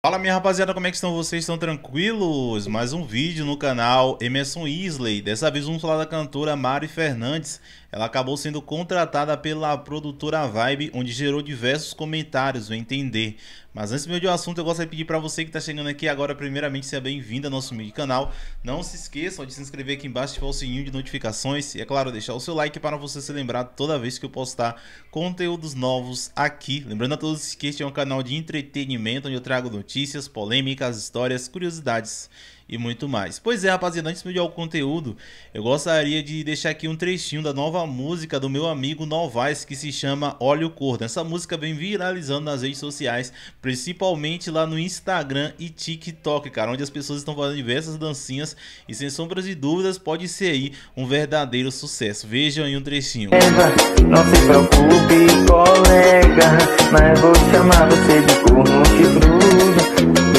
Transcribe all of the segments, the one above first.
Fala minha rapaziada, como é que estão vocês? Estão tranquilos? Mais um vídeo no canal Emerson Isley. Dessa vez vamos falar da cantora Mari Fernandes ela acabou sendo contratada pela produtora Vibe, onde gerou diversos comentários, o entender. Mas antes meu de um assunto, eu gostaria de pedir para você que está chegando aqui agora, primeiramente, seja bem-vindo ao nosso mini canal. Não se esqueçam de se inscrever aqui embaixo, ativar o sininho de notificações e, é claro, deixar o seu like para você se lembrar toda vez que eu postar conteúdos novos aqui. Lembrando a todos que este é um canal de entretenimento, onde eu trago notícias, polêmicas, histórias, curiosidades e muito mais. Pois é, rapaziada, antes de ao conteúdo, eu gostaria de deixar aqui um trechinho da nova música do meu amigo Novaes, que se chama Olho Cordo. Essa música vem viralizando nas redes sociais, principalmente lá no Instagram e TikTok, cara, onde as pessoas estão fazendo diversas dancinhas e sem sombras de dúvidas pode ser aí um verdadeiro sucesso. Vejam aí um trechinho. Não se preocupe, colega, mas vou chamar você de corno de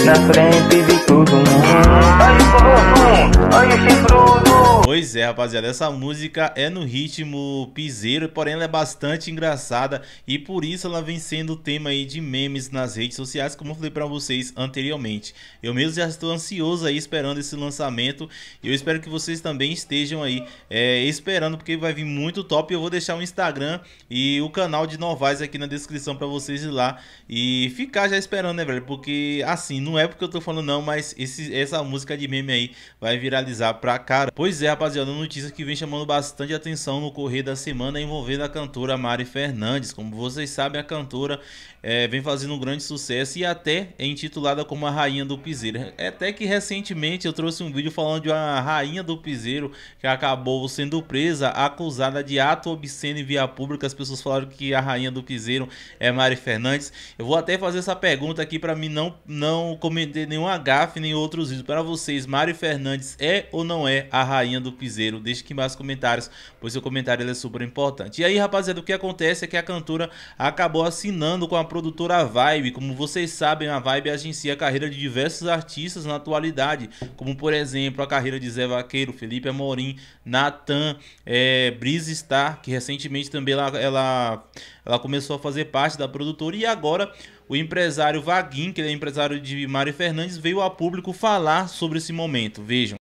na frente de todo mundo. Olha o corpo, olha o chifrudo. Pois é, rapaziada, essa música é no ritmo piseiro, porém ela é bastante engraçada e por isso ela vem sendo tema aí de memes nas redes sociais, como eu falei para vocês anteriormente. Eu mesmo já estou ansioso aí esperando esse lançamento e eu espero que vocês também estejam aí é, esperando, porque vai vir muito top. Eu vou deixar o Instagram e o canal de Novais aqui na descrição para vocês ir lá e ficar já esperando, né, velho? Porque assim, não é porque eu tô falando não, mas esse, essa música de meme aí vai viralizar pra cara. Pois é, rapaziada, uma notícia que vem chamando bastante atenção no correr da semana é envolvendo a cantora Mari Fernandes. Como vocês sabem, a cantora é, vem fazendo um grande sucesso e até é intitulada como a Rainha do Piseiro. É até que recentemente eu trouxe um vídeo falando de uma Rainha do Piseiro que acabou sendo presa, acusada de ato obsceno em via pública. As pessoas falaram que a Rainha do Piseiro é Mari Fernandes. Eu vou até fazer essa pergunta aqui para mim não, não cometer nenhum gafe nem outros vídeos. Para vocês, Mari Fernandes é ou não é a Rainha linha do piseiro. Deixe aqui mais comentários, pois seu comentário é super importante. E aí, rapaziada, o que acontece é que a cantora acabou assinando com a produtora Vibe. Como vocês sabem, a Vibe agencia a carreira de diversos artistas na atualidade, como por exemplo a carreira de Zé Vaqueiro, Felipe Amorim, Natan, é, Breeze Star, que recentemente também ela, ela, ela começou a fazer parte da produtora e agora o empresário Vaguinho, que é empresário de Mário Fernandes, veio a público falar sobre esse momento. Vejam,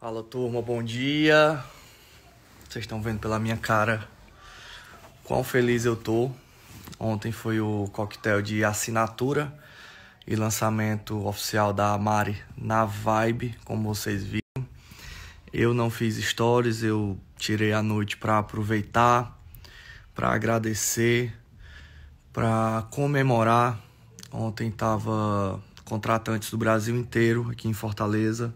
Fala turma, bom dia. Vocês estão vendo pela minha cara quão feliz eu tô. Ontem foi o coquetel de assinatura e lançamento oficial da Amari na Vibe, como vocês viram. Eu não fiz stories, eu tirei a noite para aproveitar, para agradecer, para comemorar. Ontem tava contratantes do Brasil inteiro aqui em Fortaleza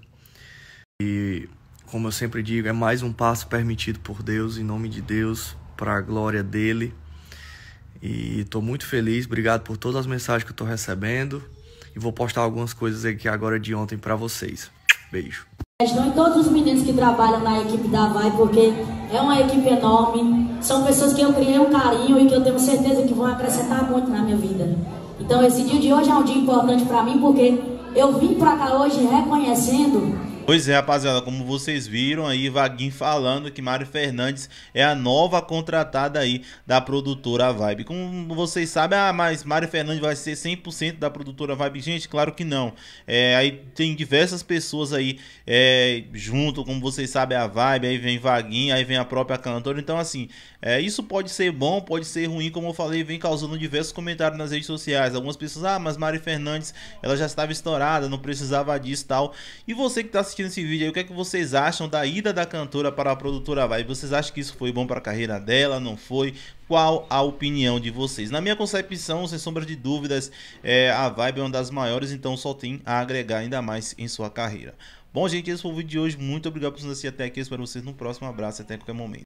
e, como eu sempre digo, é mais um passo permitido por Deus, em nome de Deus, para a glória dele. E estou muito feliz, obrigado por todas as mensagens que eu estou recebendo. E vou postar algumas coisas aqui agora de ontem para vocês. Beijo. Gratidão e é todos os meninos que trabalham na equipe da Vai, porque é uma equipe enorme. São pessoas que eu criei um carinho e que eu tenho certeza que vão acrescentar muito na minha vida. Então, esse dia de hoje é um dia importante para mim, porque eu vim para cá hoje reconhecendo Pois é, rapaziada, como vocês viram aí, Vaguinho falando que Mário Fernandes é a nova contratada aí da produtora Vibe. Como vocês sabem, ah, mas Mário Fernandes vai ser 100% da produtora Vibe? Gente, claro que não. É, aí tem diversas pessoas aí é, junto, como vocês sabem, a Vibe, aí vem Vaguinho, aí vem a própria cantora. Então, assim, é, isso pode ser bom, pode ser ruim, como eu falei, vem causando diversos comentários nas redes sociais. Algumas pessoas, ah, mas Mário Fernandes, ela já estava estourada, não precisava disso e tal. E você que está assistindo assistindo esse vídeo aí, o que é que vocês acham da ida da cantora para a produtora vibe Vocês acham que isso foi bom para a carreira dela? Não foi? Qual a opinião de vocês? Na minha concepção, sem sombra de dúvidas, é, a Vibe é uma das maiores, então só tem a agregar ainda mais em sua carreira. Bom, gente, esse foi o vídeo de hoje. Muito obrigado por nos assistir até aqui. espero vocês no próximo. abraço e até qualquer momento.